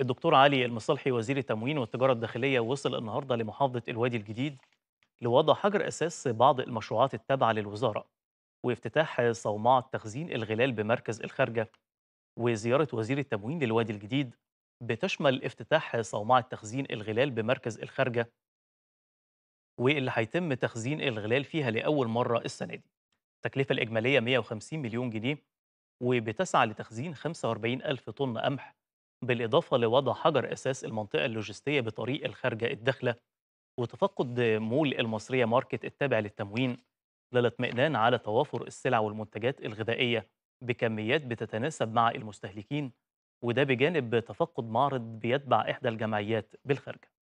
الدكتور علي المصلحي وزير التموين والتجارة الداخلية وصل النهاردة لمحافظة الوادي الجديد لوضع حجر أساس بعض المشروعات التابعة للوزارة وافتتاح صومعة تخزين الغلال بمركز الخارجة وزيارة وزير التموين للوادي الجديد بتشمل افتتاح صومعة تخزين الغلال بمركز الخارجة واللي هيتم تخزين الغلال فيها لأول مرة السنة دي التكلفة الإجمالية 150 مليون جنيه وبتسعى لتخزين 45 ألف طن قمح بالإضافة لوضع حجر أساس المنطقة اللوجستية بطريق الخارجة الداخلة وتفقد مول المصرية ماركت التابع للتموين للاطمئنان على توافر السلع والمنتجات الغذائية بكميات بتتناسب مع المستهلكين وده بجانب تفقد معرض بيتبع إحدى الجمعيات بالخارجة